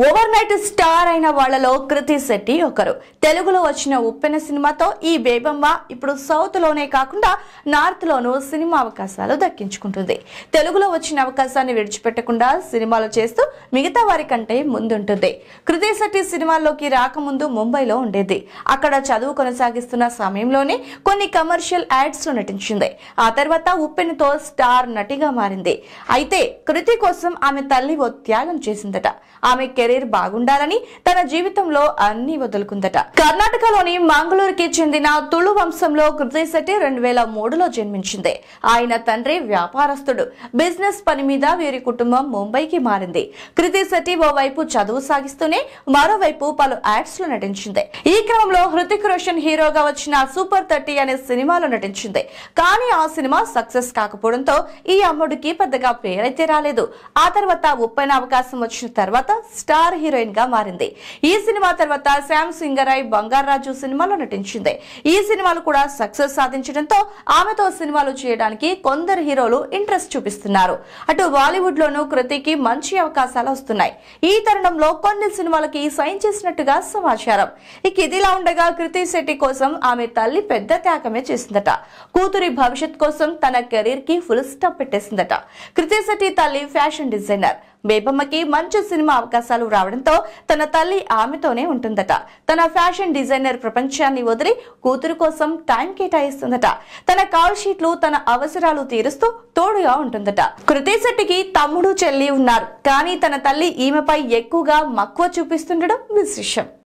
over night star అయిన వాళ్ళలో కృతి శెట్టి ఒకరు తెలుగులో వచ్చిన ఉప్పెన సినిమాతో ఈ బేబమ్మ ఇప్పుడు సౌత్ లోనే కాకుండా నార్త్ లోనూ సినిమా అవకాశాలు దక్కించుకుంటుంది తెలుగులో వచ్చిన అవకాశాన్ని విడిచిపెట్టకుండా సినిమాలు చేస్తూ మిగతా వారి కంటే ముందుంటుంది కృతి శెట్టి సినిమాల్లోకి రాకముందు ముంబైలో ఉండేది అక్కడ చదువు కొనసాగిస్తున్న సమయంలోనే కొన్ని కమర్షియల్ యాడ్స్ లో నటించింది ఆ తర్వాత ఉప్పెనతో స్టార్ నటిగా మారింది అయితే కృతి కోసం ఆమె తల్లి ఓ త్యాగం చేసిందట ఆమె కెరీర్ బాగుండాలని తన జీవితంలో అన్ని వదులుకుందట కర్ణాటకలోని మంగళూరుకి చెందిన తుళు వంశంలో కృతి శెట్టి రెండు వేల మూడులో జన్మించింది ఆయన తండ్రి వ్యాపారస్తుడు బిజినెస్ పని మీద వీరి కుటుంబం ముంబైకి మారింది కృతి శెట్టి ఓవైపు చదువు సాగిస్తూనే మరోవైపు పలు యాడ్స్ లో నటించింది ఈ క్రమంలో హృతిక్ రోషన్ హీరోగా వచ్చిన సూపర్ థర్టీ అనే సినిమాలో నటించింది కానీ ఆ సినిమా సక్సెస్ కాకపోవడంతో ఈ అమ్మడికి పెద్దగా పేరైతే రాలేదు ఆ తర్వాత ఉప్పైన అవకాశం వచ్చిన తర్వాత స్టార్ హీరోయిన్ గా మారింది ఈ సినిమా తర్వాత శ్యామ్ ఐ బంగారాజు సినిమాలో నటించింది ఈ సినిమాలు కూడా సక్సెస్ సాధించడంతో ఆమెతో సినిమాలు చేయడానికి కొందరు హీరోలు ఇంట్రెస్ట్ చూపిస్తున్నారు అటు బాలీవుడ్ లోనూ కృతికి మంచి అవకాశాలు వస్తున్నాయి ఈ తరుణంలో కొన్ని సినిమాలకి సైన్ చేసినట్టుగా సమాచారం ఇక ఇదిలా ఉండగా కృతి శెట్టి కోసం ఆమె తల్లి పెద్ద త్యాగమే చేసిందట కూతురి భవిష్యత్ కోసం తన కెరీర్ కి ఫుల్ స్టాప్ పెట్టేసిందట కృతి శెట్టి తల్లి ఫ్యాషన్ డిజైనర్ బేబమ్మకి మంచి సినిమా అవకాశాలు రావడంతో తన తల్లి ఆమెతోనే ఉంటుందట తన ఫ్యాషన్ డిజైనర్ ప్రపంచాన్ని వదిలి కూతురు కోసం టైం కేటాయిస్తుందట తన కాల్ షీట్లు తన అవసరాలు తీరుస్తూ తోడుగా ఉంటుందట కృతి శెట్టికి తమ్ముడు చెల్లి ఉన్నారు కానీ తన తల్లి ఈమెపై ఎక్కువగా మక్కువ చూపిస్తుండడం విశేషం